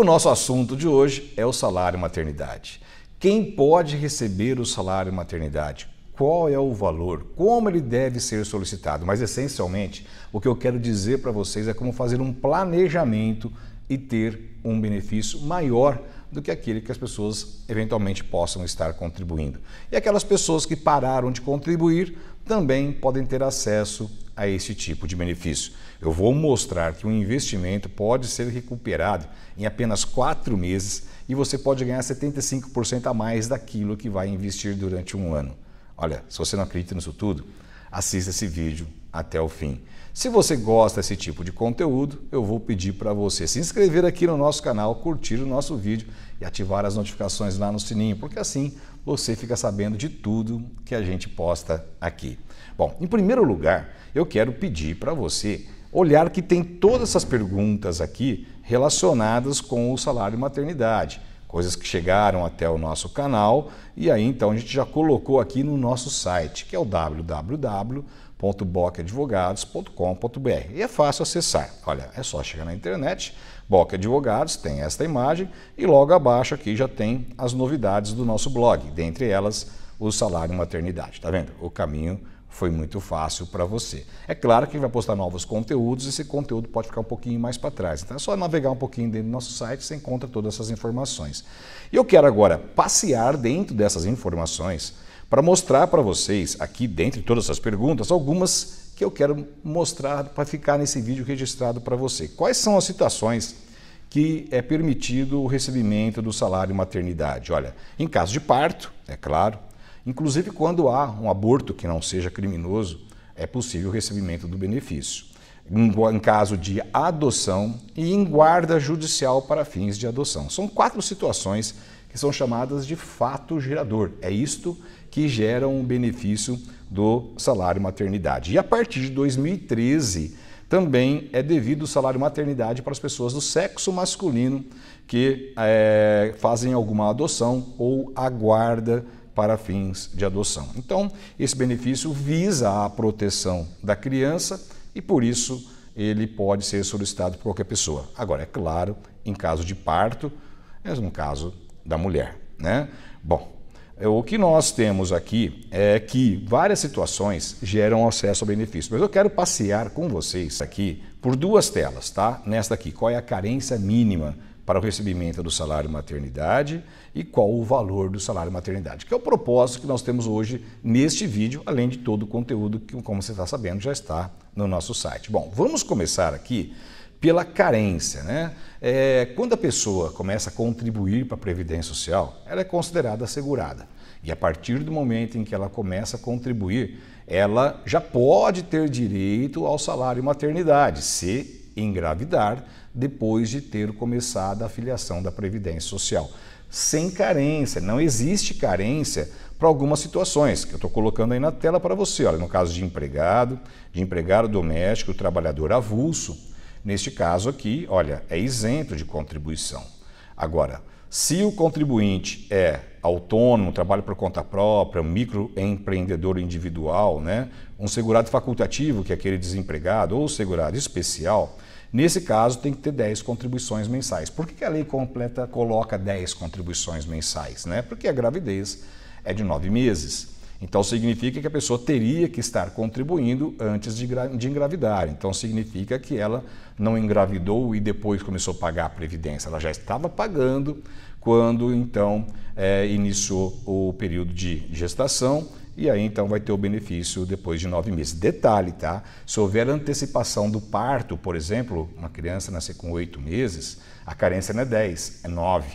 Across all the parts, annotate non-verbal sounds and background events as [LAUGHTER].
O nosso assunto de hoje é o salário maternidade. Quem pode receber o salário maternidade? Qual é o valor? Como ele deve ser solicitado? Mas essencialmente, o que eu quero dizer para vocês é como fazer um planejamento e ter um benefício maior do que aquele que as pessoas eventualmente possam estar contribuindo. E aquelas pessoas que pararam de contribuir também podem ter acesso a esse tipo de benefício. Eu vou mostrar que um investimento pode ser recuperado em apenas quatro meses e você pode ganhar 75% a mais daquilo que vai investir durante um ano. Olha, se você não acredita nisso tudo, Assista esse vídeo até o fim. Se você gosta desse tipo de conteúdo, eu vou pedir para você se inscrever aqui no nosso canal, curtir o nosso vídeo e ativar as notificações lá no sininho, porque assim você fica sabendo de tudo que a gente posta aqui. Bom, em primeiro lugar, eu quero pedir para você olhar que tem todas essas perguntas aqui relacionadas com o salário maternidade coisas que chegaram até o nosso canal e aí então a gente já colocou aqui no nosso site, que é o www.bocadvogados.com.br. E é fácil acessar. Olha, é só chegar na internet, Boca Advogados tem esta imagem e logo abaixo aqui já tem as novidades do nosso blog, dentre elas o salário maternidade. Tá vendo? O caminho foi muito fácil para você. É claro que vai postar novos conteúdos, e esse conteúdo pode ficar um pouquinho mais para trás. Então é só navegar um pouquinho dentro do nosso site, você encontra todas essas informações. E eu quero agora passear dentro dessas informações para mostrar para vocês, aqui dentro de todas essas perguntas, algumas que eu quero mostrar para ficar nesse vídeo registrado para você. Quais são as situações que é permitido o recebimento do salário maternidade? Olha, em caso de parto, é claro, Inclusive, quando há um aborto que não seja criminoso, é possível o recebimento do benefício. Em caso de adoção e em guarda judicial para fins de adoção. São quatro situações que são chamadas de fato gerador. É isto que gera um benefício do salário maternidade. E a partir de 2013, também é devido o salário maternidade para as pessoas do sexo masculino que é, fazem alguma adoção ou aguarda para fins de adoção. Então, esse benefício visa a proteção da criança e por isso ele pode ser solicitado por qualquer pessoa. Agora, é claro, em caso de parto, é no caso da mulher, né? Bom, eh, o que nós temos aqui é que várias situações geram acesso ao benefício. Mas eu quero passear com vocês aqui por duas telas, tá? Nesta aqui, qual é a carência mínima para o recebimento do salário maternidade e qual o valor do salário maternidade, que é o propósito que nós temos hoje neste vídeo, além de todo o conteúdo que, como você está sabendo, já está no nosso site. Bom, vamos começar aqui pela carência. Né? É, quando a pessoa começa a contribuir para a Previdência Social, ela é considerada assegurada. E a partir do momento em que ela começa a contribuir, ela já pode ter direito ao salário maternidade, se engravidar depois de ter começado a filiação da Previdência Social. Sem carência, não existe carência para algumas situações que eu estou colocando aí na tela para você. Olha, no caso de empregado, de empregado doméstico, trabalhador avulso, neste caso aqui, olha, é isento de contribuição. Agora, se o contribuinte é autônomo, trabalho por conta própria, microempreendedor individual, né? um segurado facultativo, que é aquele desempregado, ou segurado especial, nesse caso tem que ter 10 contribuições mensais. Por que a lei completa coloca 10 contribuições mensais? Né? Porque a gravidez é de 9 meses. Então significa que a pessoa teria que estar contribuindo antes de, de, engravidar. Então significa que ela não engravidou e depois começou a pagar a previdência. Ela já estava pagando, quando então é, iniciou o período de gestação e aí então vai ter o benefício depois de nove meses. Detalhe, tá? Se houver antecipação do parto, por exemplo, uma criança nascer com oito meses, a carência não é 10, é 9.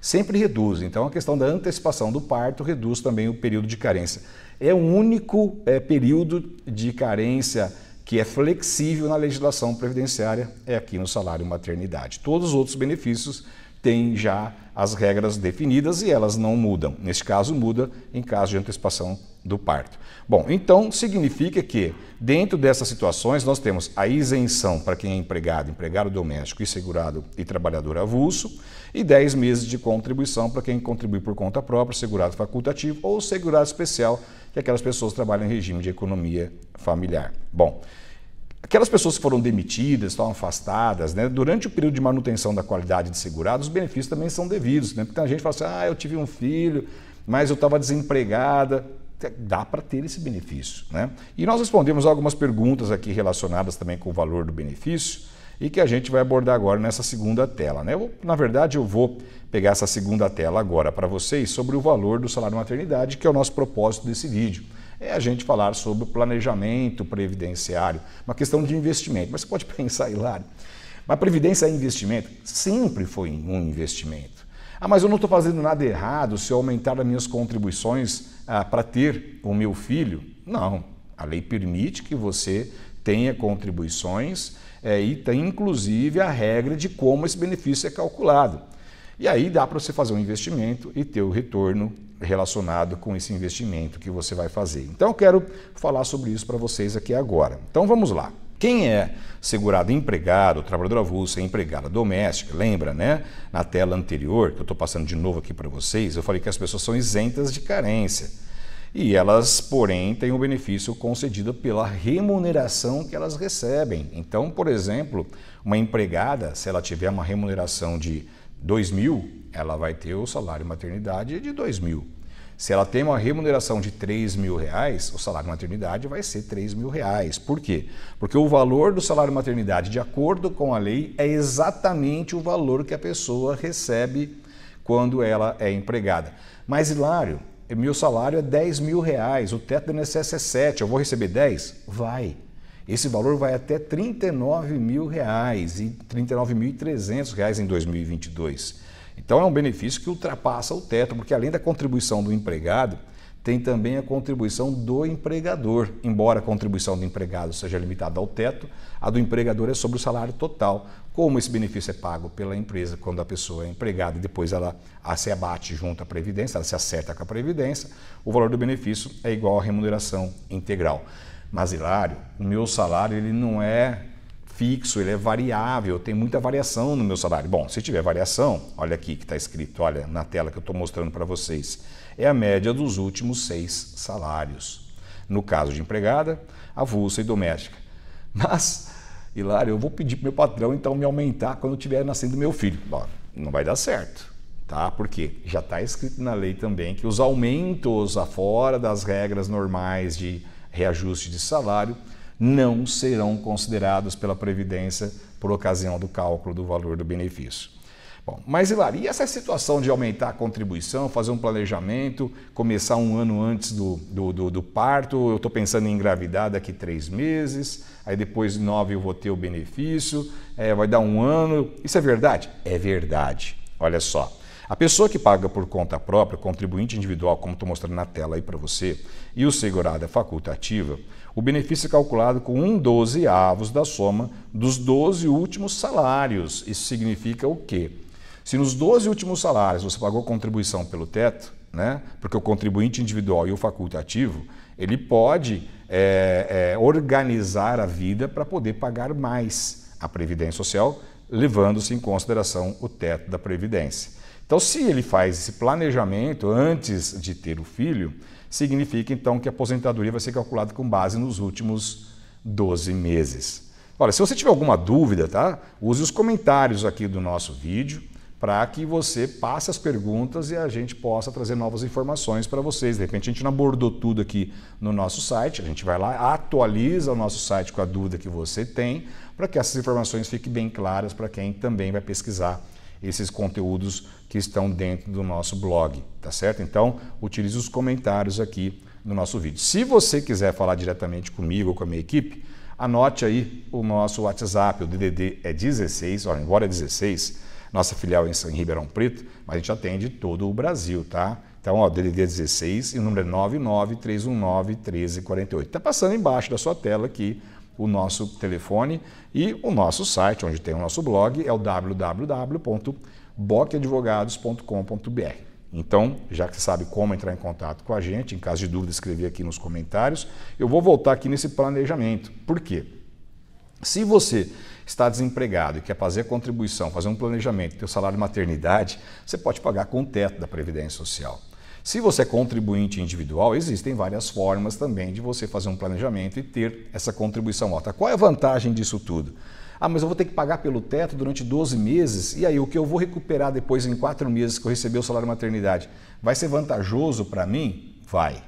Sempre reduz, então a questão da antecipação do parto reduz também o período de carência. É o único é, período de carência que é flexível na legislação previdenciária, é aqui no salário maternidade. Todos os outros benefícios têm já as regras definidas e elas não mudam. Neste caso, muda em caso de antecipação do parto. Bom, então significa que dentro dessas situações nós temos a isenção para quem é empregado, empregado doméstico e segurado e trabalhador avulso e 10 meses de contribuição para quem contribui por conta própria, segurado facultativo ou segurado especial, que aquelas pessoas trabalham em regime de economia familiar. Bom, Aquelas pessoas que foram demitidas, estão afastadas, né? durante o período de manutenção da qualidade de segurado, os benefícios também são devidos. Né? Porque a gente fala assim, ah, eu tive um filho, mas eu estava desempregada. Dá para ter esse benefício. Né? E nós respondemos algumas perguntas aqui relacionadas também com o valor do benefício e que a gente vai abordar agora nessa segunda tela. Né? Eu, na verdade, eu vou pegar essa segunda tela agora para vocês sobre o valor do salário maternidade, que é o nosso propósito desse vídeo é a gente falar sobre o planejamento previdenciário, uma questão de investimento. Mas você pode [LAUGHS] pensar, Hilário, mas previdência é investimento? Sempre foi um investimento. Ah, mas eu não estou fazendo nada errado se eu aumentar as minhas contribuições ah, para ter o meu filho? Não. A lei permite que você tenha contribuições é, e tem inclusive a regra de como esse benefício é calculado. E aí dá para você fazer um investimento e ter o retorno relacionado com esse investimento que você vai fazer. Então, eu quero falar sobre isso para vocês aqui agora. Então, vamos lá. Quem é segurado empregado, trabalhador avulso, é empregada doméstica, lembra, né? Na tela anterior, que eu estou passando de novo aqui para vocês, eu falei que as pessoas são isentas de carência. E elas, porém, têm o um benefício concedido pela remuneração que elas recebem. Então, por exemplo, uma empregada, se ela tiver uma remuneração de 2 mil, ela vai ter o salário maternidade de 2 mil. Se ela tem uma remuneração de 3 mil reais, o salário maternidade vai ser 3 mil reais. Por quê? Porque o valor do salário maternidade, de acordo com a lei, é exatamente o valor que a pessoa recebe quando ela é empregada. Mas, Hilário, meu salário é 10 mil reais, o teto do INSS é 7, eu vou receber 10? Vai. Esse valor vai até R$ 39 mil reais e R$ 39.300 reais em 2022. Então é um benefício que ultrapassa o teto, porque além da contribuição do empregado, tem também a contribuição do empregador. Embora a contribuição do empregado seja limitada ao teto, a do empregador é sobre o salário total. Como esse benefício é pago pela empresa quando a pessoa é empregada e depois ela se abate junto à Previdência, ela se acerta com a Previdência, o valor do benefício é igual à remuneração integral. Mas, Hilário, o meu salário ele não é fixo, ele é variável, tem muita variação no meu salário. Bom, se tiver variação, olha aqui que está escrito, olha na tela que eu estou mostrando para vocês, é a média dos últimos seis salários. No caso de empregada, avulsa e doméstica. [LAUGHS] Mas, Hilário, eu vou pedir para meu patrão então me aumentar quando tiver nascendo meu filho. Bom, não vai dar certo, tá? Porque já está escrito na lei também que os aumentos afora das regras normais de reajuste de salário, não serão considerados pela Previdência por ocasião do cálculo do valor do benefício. Bom, mas Hilari, e essa situação de aumentar a contribuição, fazer um planejamento, começar um ano antes do, do, do, do parto, eu estou pensando em engravidar daqui três meses, aí depois nove eu vou ter o benefício, é, vai dar um ano. Isso é verdade? É verdade. Olha só, a pessoa que paga por conta própria, contribuinte individual, como estou mostrando na tela aí para você, e o segurado é facultativa, o benefício é calculado com um avos da soma dos 12 últimos salários. Isso significa o quê? Se nos 12 últimos salários você pagou contribuição pelo teto, né? porque o contribuinte individual e o facultativo, ele pode é, é, organizar a vida para poder pagar mais a Previdência Social, levando-se em consideração o teto da Previdência. Então, se ele faz esse planejamento antes de ter o filho, significa então que a aposentadoria vai ser calculada com base nos últimos 12 meses. Olha, se você tiver alguma dúvida, tá? Use os comentários aqui do nosso vídeo para que você passe as perguntas e a gente possa trazer novas informações para vocês. De repente a gente não abordou tudo aqui no nosso site, a gente vai lá, atualiza o nosso site com a dúvida que você tem, para que essas informações fiquem bem claras para quem também vai pesquisar esses conteúdos que estão dentro do nosso blog, tá certo? Então, utilize os comentários aqui no nosso vídeo. Se você quiser falar diretamente comigo ou com a minha equipe, anote aí o nosso WhatsApp, o DDD é 16, olha, embora é 16, nossa filial é em Ribeirão Preto, mas a gente atende todo o Brasil, tá? Então, ó, DDD 16 é e o número é 993191348. tá passando embaixo da sua tela aqui o nosso telefone e o nosso site, onde tem o nosso blog, é o www.bocadvogados.com.br. Então, já que você sabe como entrar em contato com a gente, em caso de dúvida, escrever aqui nos comentários. Eu vou voltar aqui nesse planejamento. Por quê? Se você está desempregado e quer fazer contribuição, fazer um planejamento, ter seu salário de maternidade, você pode pagar com o teto da Previdência Social. Se você é contribuinte individual, existem várias formas também de você fazer um planejamento e ter essa contribuição alta. Qual é a vantagem disso tudo? Ah, mas eu vou ter que pagar pelo teto durante 12 meses, e aí o que eu vou recuperar depois em 4 meses que eu receber o salário maternidade vai ser vantajoso para mim? Vai.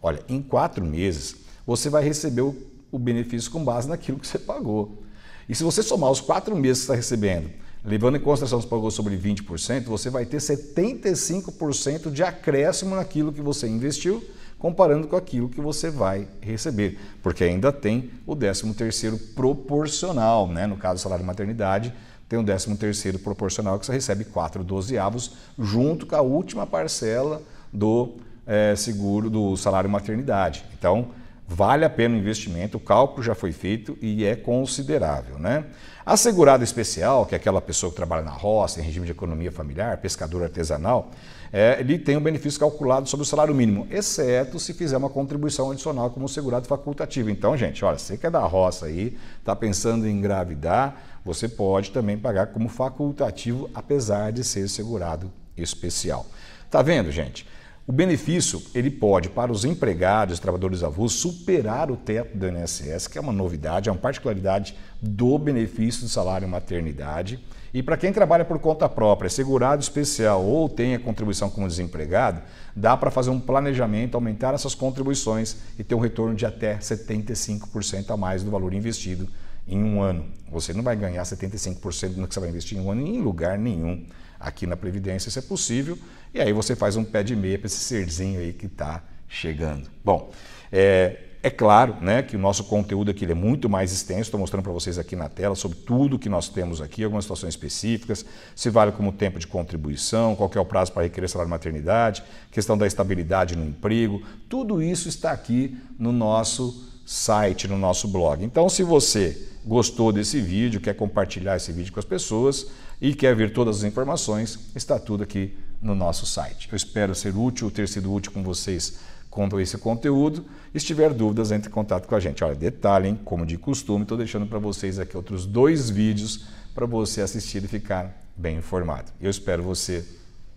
Olha, em 4 meses você vai receber o, benefício com base naquilo que você pagou. E se você somar os 4 meses que está recebendo, Levando em consideração que você pagou sobre 20%, você vai ter 75% de acréscimo naquilo que você investiu, comparando com aquilo que você vai receber, porque ainda tem o 13º proporcional, né? no caso salário maternidade, tem o 13º proporcional que você recebe 4 dozeavos junto com a última parcela do é, seguro do salário maternidade. Então, Vale a pena o investimento, o cálculo já foi feito e é considerável. Né? A segurada especial, que é aquela pessoa que trabalha na roça, em regime de economia familiar, pescador artesanal, é, ele tem um benefício calculado sobre o salário mínimo, exceto se fizer uma contribuição adicional como segurado facultativo. Então, gente, olha, você que é da roça aí, está pensando em engravidar, você pode também pagar como facultativo, apesar de ser segurado especial. Tá vendo, gente? O benefício ele pode, para os empregados e trabalhadores avulsos, superar o teto do INSS, que é uma novidade, é uma particularidade do benefício do salário maternidade. E para quem trabalha por conta própria, segurado especial ou tenha contribuição como desempregado, dá para fazer um planejamento, aumentar essas contribuições e ter um retorno de até 75% a mais do valor investido em um ano. Você não vai ganhar 75% do que você vai investir em um ano em lugar nenhum. Aqui na Previdência isso é possível. E aí você faz um pé de meia para esse serzinho aí que está chegando. Bom, é, é claro né, que o nosso conteúdo aqui é muito mais extenso, estou mostrando para vocês aqui na tela sobre tudo que nós temos aqui, algumas situações específicas, se vale como tempo de contribuição, qual é o prazo para requerer salário maternidade, questão da estabilidade no emprego, tudo isso está aqui no nosso site, no nosso blog. Então, se você gostou desse vídeo, quer compartilhar esse vídeo com as pessoas e quer ver todas as informações, está tudo aqui no nosso site. Eu espero ser útil, ter sido útil com vocês quanto esse conteúdo. E se tiver dúvidas, entre em contato com a gente. Olha, detalhe, hein? como de costume, estou deixando para vocês aqui outros dois vídeos para você assistir e ficar bem informado. Eu espero você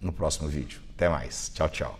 no próximo vídeo. Até mais. Tchau, tchau.